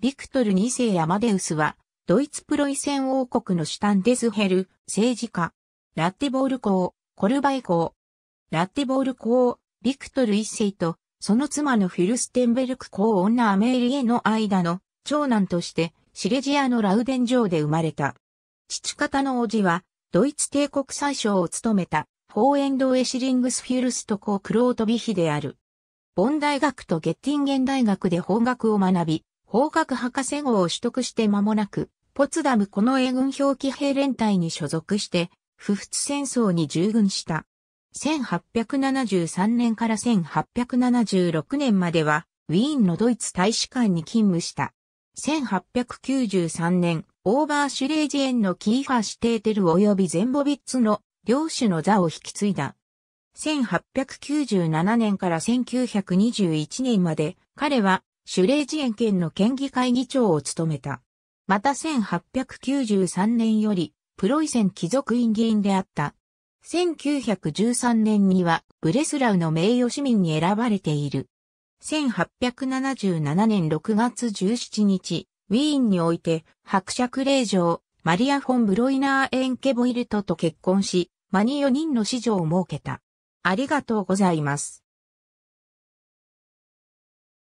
ビクトル2世アマデウスは、ドイツプロイセン王国のシュタンデスヘル、政治家、ラッテボール公、コルバイ公、ラッテボール公、ビクトル1世と、その妻のフィルステンベルク公女アメーリエの間の長男として、シレジアのラウデン城で生まれた。父方の叔父は、ドイツ帝国最相を務めた、フォーエンド・エシリングス・フィルスト公クロート・ビヒである。ボン大学とゲッティンゲン大学で法学を学び、法学博士号を取得して間もなく、ポツダムこの英軍表記兵連隊に所属して、不仏戦争に従軍した。1873年から1876年までは、ウィーンのドイツ大使館に勤務した。1893年、オーバーシュレージエンのキーファー・シテーテル及びゼンボビッツの領主の座を引き継いだ。1897年から1921年まで、彼はシュレージエン県の県議会議長を務めた。また1893年より、プロイセン貴族院議員であった。1913年には、ブレスラウの名誉市民に選ばれている。1877年6月17日、ウィーンにおいて、伯爵令嬢、マリア・フォン・ブロイナー・エンケボイルトと結婚し、マニ4人の子女を設けた。ありがとうございます。